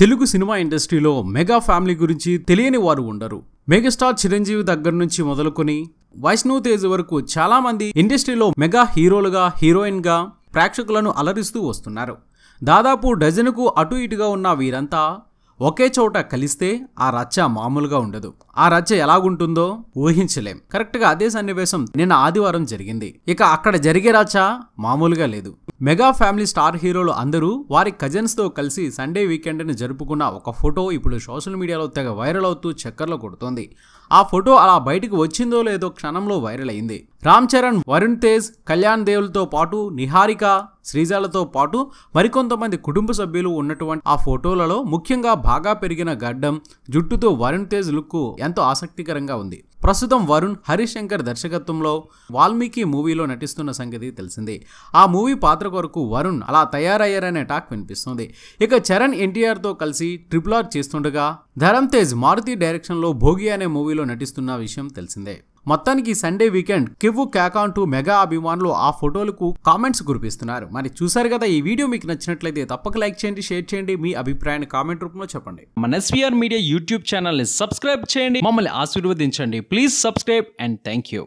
Telugu cinema ఇండస్ట్రీలో mega family గురించి తెలియని వారు ఉండరు మెగాస్టార్ చిరంజీవి దగ్గర నుంచి మొదలుకొని వైష్ణవ్ తేజ్ వరకు చాలా మంది ఇండస్ట్రీలో మెగా హీరోలుగా హీరోయిన్గా ప్రేక్షకులను అలరిస్తూ వస్తున్నారు దాదాపు డజనుకు అటు ఇటుగా ఉన్న వీరంతా ఒకే చోట కలిస్తే ఆ రచ్చ మామూలుగా ఉండదు ఆ రచ్చ ఎలాగుంటుందో ఊహించలేం కరెక్ట్గా అదే సన్నివేశం నిన్న ఆదివారం జరిగింది ఇక అక్కడ జరిగే రచ్చ మామూలుగా లేదు మెగా ఫ్యామిలీ స్టార్ హీరోలు అందరూ వారి కజిన్స్తో కలిసి సండే వీకెండ్ని జరుపుకున్న ఒక ఫోటో ఇప్పుడు సోషల్ మీడియాలో తెగ వైరల్ అవుతూ చక్కర్లు కొడుతోంది ఆ ఫోటో అలా బయటకు వచ్చిందో లేదో క్షణంలో వైరల్ అయింది రామ్ చరణ్ వరుణ్ తేజ్ కళ్యాణ్ దేవులతో పాటు నిహారిక శ్రీజాలతో పాటు మరికొంతమంది కుటుంబ సభ్యులు ఉన్నటువంటి ఆ ఫోటోలలో ముఖ్యంగా బాగా పెరిగిన గడ్డం జుట్టుతో వరుణ్ తేజ్ లుక్ ఎంతో ఆసక్తికరంగా ఉంది ప్రస్తుతం వరుణ్ హరిశంకర్ దర్శకత్వంలో వాల్మీకి మూవీలో నటిస్తున్న సంగతి తెలిసిందే ఆ మూవీ పాత్ర కొరకు వరుణ్ అలా తయారయ్యారనే టాక్ వినిపిస్తుంది ఇక చరణ్ ఎన్టీఆర్తో కలిసి ట్రిపుల్ ఆర్ చేస్తుండగా ధరమ్ తేజ్ మారుతి డైరెక్షన్లో భోగి అనే మూవీలో నటిస్తున్న విషయం తెలిసిందే మొత్తానికి సండే వీకెండ్ కివ్వు కేకాంటూ మెగా అభిమానులు ఆ ఫోటోలకు కామెంట్స్ కురిపిస్తున్నారు మరి చూసారు కదా ఈ వీడియో మీకు నచ్చినట్లయితే తప్పక లైక్ చేయండి షేర్ చేయండి మీ అభిప్రాయాన్ని కామెంట్ రూపంలో చెప్పండి మన ఎస్వీఆర్ మీడియా యూట్యూబ్ ఛానల్ని సబ్స్క్రైబ్ చేయండి మమ్మల్ని ఆశీర్వదించండి please subscribe and thank you